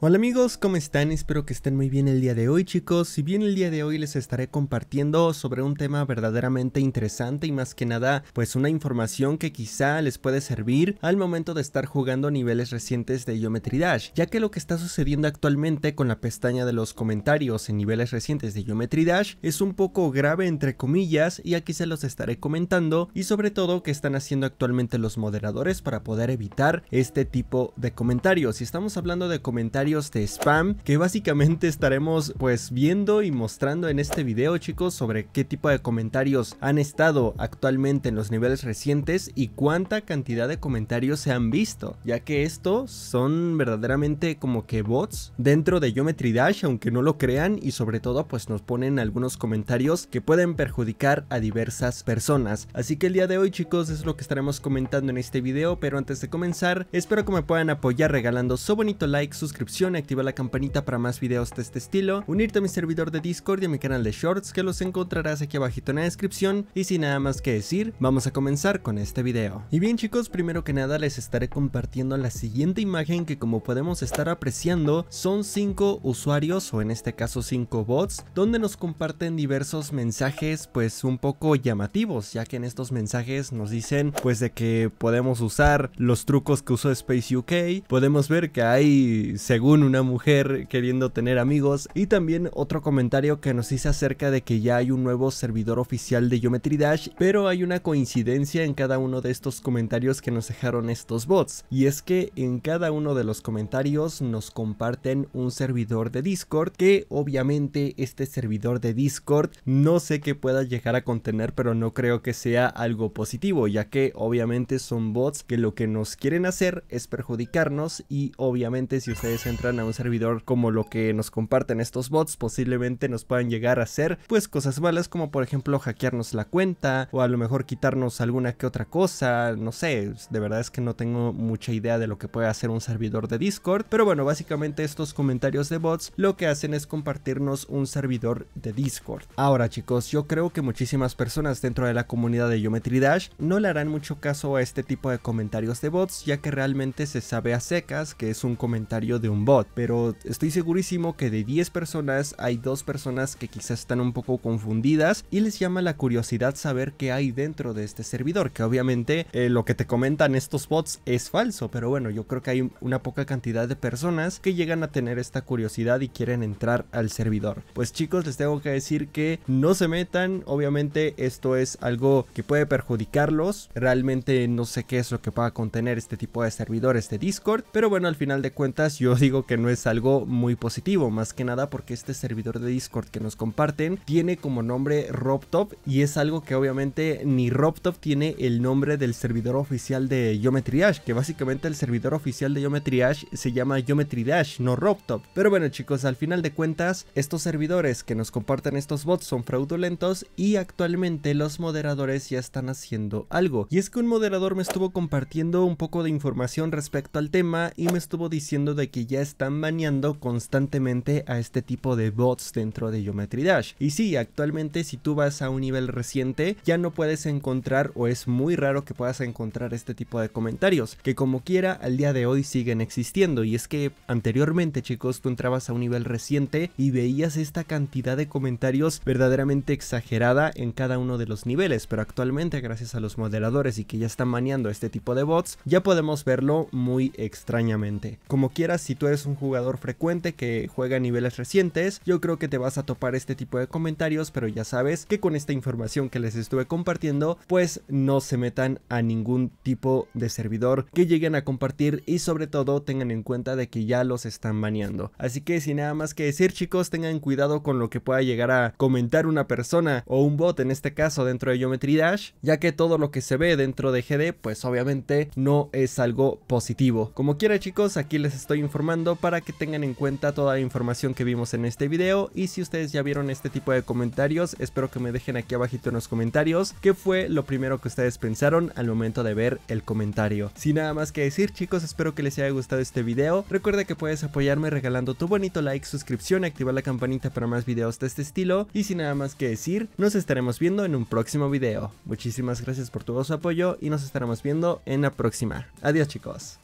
Hola amigos, ¿cómo están? Espero que estén muy bien el día de hoy chicos. Si bien el día de hoy les estaré compartiendo sobre un tema verdaderamente interesante y más que nada pues una información que quizá les puede servir al momento de estar jugando niveles recientes de Geometry Dash, ya que lo que está sucediendo actualmente con la pestaña de los comentarios en niveles recientes de Geometry Dash es un poco grave entre comillas y aquí se los estaré comentando y sobre todo qué están haciendo actualmente los moderadores para poder evitar este tipo de comentarios. Si estamos hablando de comentarios de spam que básicamente estaremos pues viendo y mostrando en este video chicos sobre qué tipo de comentarios han estado actualmente en los niveles recientes y cuánta cantidad de comentarios se han visto ya que estos son verdaderamente como que bots dentro de Geometry Dash aunque no lo crean y sobre todo pues nos ponen algunos comentarios que pueden perjudicar a diversas personas así que el día de hoy chicos es lo que estaremos comentando en este video pero antes de comenzar espero que me puedan apoyar regalando su bonito like suscripción Activa la campanita para más videos de este estilo, unirte a mi servidor de Discord y a mi canal de Shorts que los encontrarás aquí abajito en la descripción y sin nada más que decir, vamos a comenzar con este video. Y bien chicos, primero que nada les estaré compartiendo la siguiente imagen que como podemos estar apreciando son 5 usuarios o en este caso 5 bots donde nos comparten diversos mensajes pues un poco llamativos ya que en estos mensajes nos dicen pues de que podemos usar los trucos que usó Space UK, podemos ver que hay según una mujer queriendo tener amigos. Y también otro comentario que nos dice acerca de que ya hay un nuevo servidor oficial de Geometry Dash, pero hay una coincidencia en cada uno de estos comentarios que nos dejaron estos bots. Y es que en cada uno de los comentarios nos comparten un servidor de Discord que obviamente este servidor de Discord no sé qué pueda llegar a contener, pero no creo que sea algo positivo, ya que obviamente son bots que lo que nos quieren hacer es perjudicarnos y obviamente si ustedes a un servidor como lo que nos comparten estos bots, posiblemente nos puedan llegar a hacer pues cosas malas como por ejemplo hackearnos la cuenta o a lo mejor quitarnos alguna que otra cosa, no sé, de verdad es que no tengo mucha idea de lo que puede hacer un servidor de Discord, pero bueno, básicamente estos comentarios de bots lo que hacen es compartirnos un servidor de Discord. Ahora chicos, yo creo que muchísimas personas dentro de la comunidad de Geometry Dash no le harán mucho caso a este tipo de comentarios de bots, ya que realmente se sabe a secas que es un comentario de un bot, pero estoy segurísimo que de 10 personas hay dos personas que quizás están un poco confundidas y les llama la curiosidad saber qué hay dentro de este servidor, que obviamente eh, lo que te comentan estos bots es falso, pero bueno, yo creo que hay una poca cantidad de personas que llegan a tener esta curiosidad y quieren entrar al servidor. Pues chicos, les tengo que decir que no se metan, obviamente esto es algo que puede perjudicarlos, realmente no sé qué es lo que pueda contener este tipo de servidores de Discord, pero bueno, al final de cuentas yo digo que no es algo muy positivo, más que nada porque este servidor de Discord que nos comparten tiene como nombre RobTop y es algo que obviamente ni RobTop tiene el nombre del servidor oficial de Geometry Dash, que básicamente el servidor oficial de Geometry Dash se llama Geometry Dash, no RobTop. Pero bueno chicos, al final de cuentas, estos servidores que nos comparten estos bots son fraudulentos y actualmente los moderadores ya están haciendo algo. Y es que un moderador me estuvo compartiendo un poco de información respecto al tema y me estuvo diciendo de que ya están baneando constantemente a este tipo de bots dentro de Geometry Dash. Y sí, actualmente si tú vas a un nivel reciente, ya no puedes encontrar o es muy raro que puedas encontrar este tipo de comentarios, que como quiera al día de hoy siguen existiendo. Y es que anteriormente, chicos, tú entrabas a un nivel reciente y veías esta cantidad de comentarios verdaderamente exagerada en cada uno de los niveles, pero actualmente gracias a los moderadores y que ya están baneando este tipo de bots, ya podemos verlo muy extrañamente. Como quieras, si tú es un jugador frecuente que juega a niveles recientes, yo creo que te vas a topar este tipo de comentarios, pero ya sabes que con esta información que les estuve compartiendo, pues no se metan a ningún tipo de servidor que lleguen a compartir y sobre todo tengan en cuenta de que ya los están baneando. Así que sin nada más que decir chicos, tengan cuidado con lo que pueda llegar a comentar una persona o un bot en este caso dentro de Geometry Dash, ya que todo lo que se ve dentro de GD pues obviamente no es algo positivo. Como quiera chicos, aquí les estoy informando para que tengan en cuenta toda la información que vimos en este video y si ustedes ya vieron este tipo de comentarios, espero que me dejen aquí abajito en los comentarios qué fue lo primero que ustedes pensaron al momento de ver el comentario. Sin nada más que decir chicos, espero que les haya gustado este video. Recuerda que puedes apoyarme regalando tu bonito like, suscripción, activar la campanita para más videos de este estilo y sin nada más que decir, nos estaremos viendo en un próximo video. Muchísimas gracias por todo su apoyo y nos estaremos viendo en la próxima. Adiós chicos.